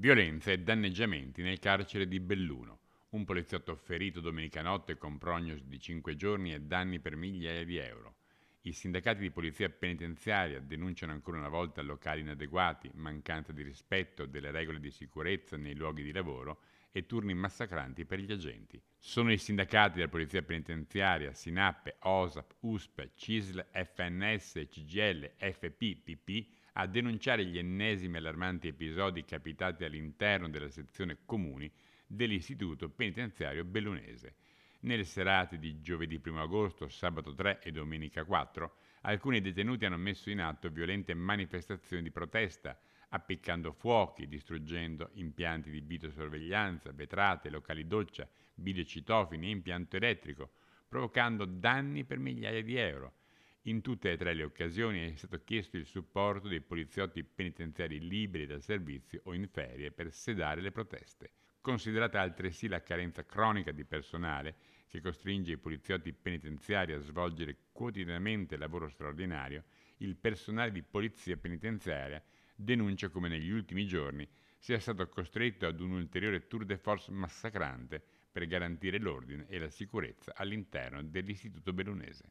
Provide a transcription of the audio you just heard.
Violenze e danneggiamenti nel carcere di Belluno. Un poliziotto ferito domenica notte con prognosi di 5 giorni e danni per migliaia di euro. I sindacati di polizia penitenziaria denunciano ancora una volta locali inadeguati, mancanza di rispetto delle regole di sicurezza nei luoghi di lavoro e turni massacranti per gli agenti. Sono i sindacati della polizia penitenziaria, SINAPPE, OSAP, USP, CISL, FNS, CGL, FP, PP a denunciare gli ennesimi allarmanti episodi capitati all'interno della sezione comuni dell'istituto penitenziario bellunese. Nelle serate di giovedì 1 agosto, sabato 3 e domenica 4, alcuni detenuti hanno messo in atto violente manifestazioni di protesta, appiccando fuochi, distruggendo impianti di videosorveglianza, vetrate, locali doccia, videocitofini e impianto elettrico, provocando danni per migliaia di euro. In tutte e tre le occasioni è stato chiesto il supporto dei poliziotti penitenziari liberi dal servizio o in ferie per sedare le proteste. Considerata altresì la carenza cronica di personale che costringe i poliziotti penitenziari a svolgere quotidianamente lavoro straordinario, il personale di polizia penitenziaria denuncia come negli ultimi giorni sia stato costretto ad un ulteriore tour de force massacrante per garantire l'ordine e la sicurezza all'interno dell'istituto bellunese.